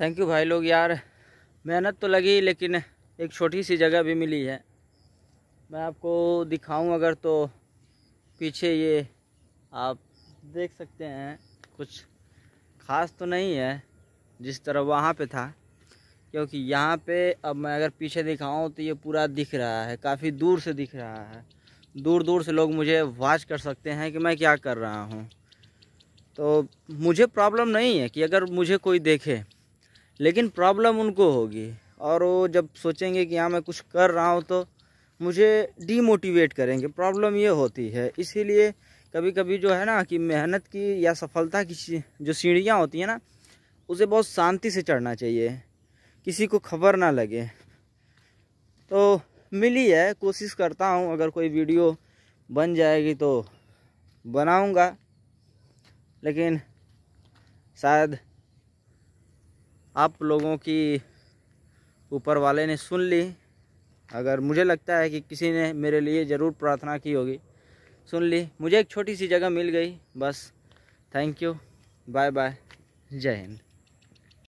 thank you भाई लोग यार मेहनत तो लगी लेकिन एक छोटी सी जगह भी मिली है मैं आपको दिखाऊं अगर तो पीछे ये आप देख सकते हैं कुछ ख़ास तो नहीं है जिस तरह वहाँ पे था क्योंकि यहाँ पे अब मैं अगर पीछे दिखाऊं तो ये पूरा दिख रहा है काफ़ी दूर से दिख रहा है दूर दूर से लोग मुझे वाच कर सकते हैं कि मैं क्या कर रहा हूँ तो मुझे प्रॉब्लम नहीं है कि अगर मुझे कोई देखे लेकिन प्रॉब्लम उनको होगी और वो जब सोचेंगे कि हाँ मैं कुछ कर रहा हूँ तो मुझे डीमोटिवेट करेंगे प्रॉब्लम ये होती है इसीलिए कभी कभी जो है ना कि मेहनत की या सफलता की जो सीढ़ियाँ होती हैं ना उसे बहुत शांति से चढ़ना चाहिए किसी को खबर ना लगे तो मिली है कोशिश करता हूँ अगर कोई वीडियो बन जाएगी तो बनाऊँगा लेकिन शायद आप लोगों की ऊपर वाले ने सुन ली अगर मुझे लगता है कि किसी ने मेरे लिए ज़रूर प्रार्थना की होगी सुन ली मुझे एक छोटी सी जगह मिल गई बस थैंक यू बाय बाय जय हिंद